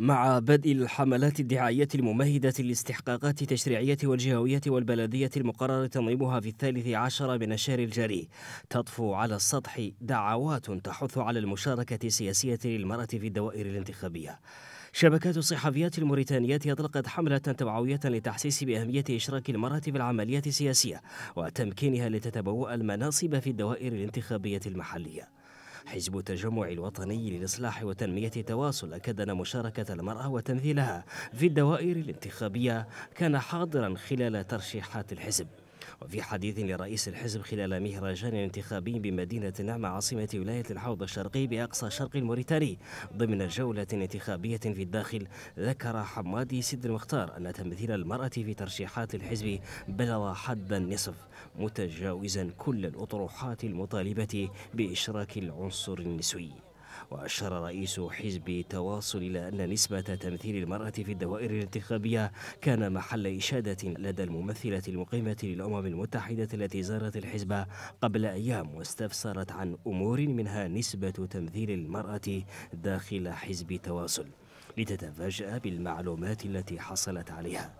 مع بدء الحملات الدعائية الممهدة لاستحقاقات التشريعية والجهوية والبلدية المقرر تنظيمها في الثالث عشر من الشهر الجاري تطفو على السطح دعوات تحث على المشاركة السياسية للمرأة في الدوائر الانتخابية شبكات الصحفيات الموريتانيات أطلقت حملة توعوية لتحسيس بأهمية إشراك المرأة في العمليات السياسية وتمكينها لتتبوأ المناصب في الدوائر الانتخابية المحلية حزب التجمع الوطني للإصلاح وتنمية التواصل أكدنا مشاركة المرأة وتمثيلها في الدوائر الانتخابية كان حاضرا خلال ترشيحات الحزب وفي حديث لرئيس الحزب خلال مهرجان انتخابي بمدينة نعمة عاصمة ولاية الحوض الشرقي بأقصى شرق الموريتاني ضمن جولة انتخابية في الداخل ذكر حمادي سيد المختار أن تمثيل المرأة في ترشيحات الحزب بلغ حد النصف متجاوزا كل الأطروحات المطالبة بإشراك العنصر النسوي وأشار رئيس حزب تواصل إلى أن نسبة تمثيل المرأة في الدوائر الانتخابية كان محل إشادة لدى الممثلة المقيمة للأمم المتحدة التي زارت الحزب قبل أيام واستفسرت عن أمور منها نسبة تمثيل المرأة داخل حزب تواصل لتتفاجأ بالمعلومات التي حصلت عليها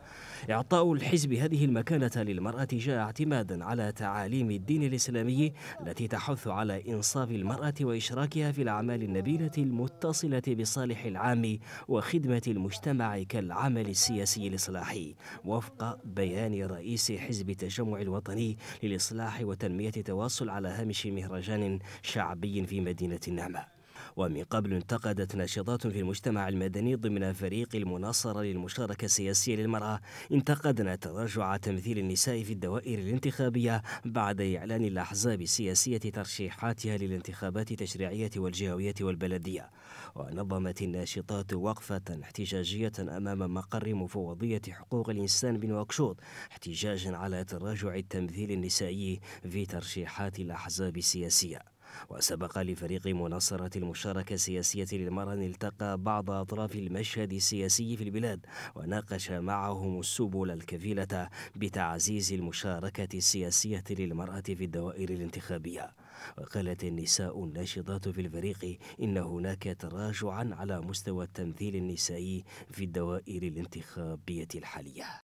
إعطاء الحزب هذه المكانة للمرأة جاء اعتمادا على تعاليم الدين الإسلامي التي تحث على إنصاف المرأة وإشراكها في الأعمال النبيلة المتصلة بصالح العام وخدمة المجتمع كالعمل السياسي الإصلاحي وفق بيان رئيس حزب التجمع الوطني للإصلاح وتنمية التواصل على هامش مهرجان شعبي في مدينة النعمة ومن قبل انتقدت ناشطات في المجتمع المدني ضمن فريق المناصرة للمشاركة السياسية للمرأة انتقدنا تراجع تمثيل النساء في الدوائر الانتخابية بعد إعلان الأحزاب السياسية ترشيحاتها للانتخابات التشريعية والجهوية والبلدية ونظمت الناشطات وقفة احتجاجية أمام مقر مفوضية حقوق الإنسان بنواكشوط احتجاجا على تراجع التمثيل النسائي في ترشيحات الأحزاب السياسية وسبق لفريق مناصرة المشاركة السياسية للمرأة أن التقى بعض أطراف المشهد السياسي في البلاد وناقش معهم السبل الكفيلة بتعزيز المشاركة السياسية للمرأة في الدوائر الانتخابية وقالت النساء الناشطات في الفريق إن هناك تراجعا على مستوى التمثيل النسائي في الدوائر الانتخابية الحالية